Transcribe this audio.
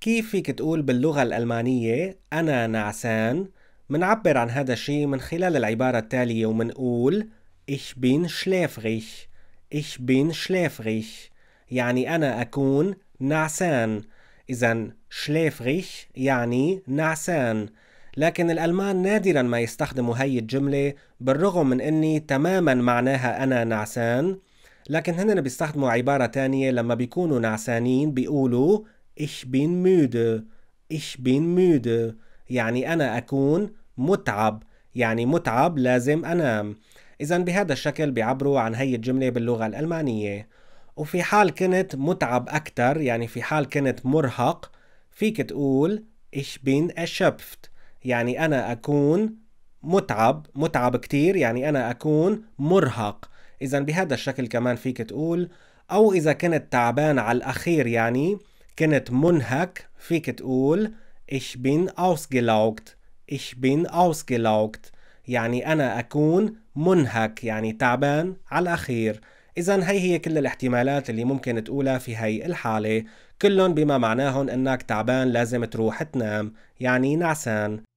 كيف فيك تقول باللغة الألمانية أنا نعسان منعبر عن هذا الشيء من خلال العبارة التالية ومنقول ich bin schläfrig ich bin schläfrig يعني أنا أكون نعسان إذا schläfrig يعني نعسان لكن الألمان نادرا ما يستخدموا هاي الجملة بالرغم من أني تماما معناها أنا نعسان لكن هنا بيستخدموا عبارة تانية لما بيكونوا نعسانين بيقولوا Ich bin müde Ich bin müde يعني أنا أكون متعب يعني متعب لازم أنام إذا بهذا الشكل بيعبروا عن هي الجملة باللغة الألمانية وفي حال كنت متعب أكتر يعني في حال كنت مرهق فيك تقول ich bin erschöpft يعني أنا أكون متعب متعب كتير يعني أنا أكون مرهق إذا بهذا الشكل كمان فيك تقول أو إذا كنت تعبان على الأخير يعني كنت منهك فيك تقول ich bin ausgelaugt ich bin ausgelaugt يعني أنا أكون منهك يعني تعبان على الأخير إذا هي هي كل الاحتمالات اللي ممكن تقولها في هي الحالة كلهم بما معناهن أنك تعبان لازم تروح تنام يعني نعسان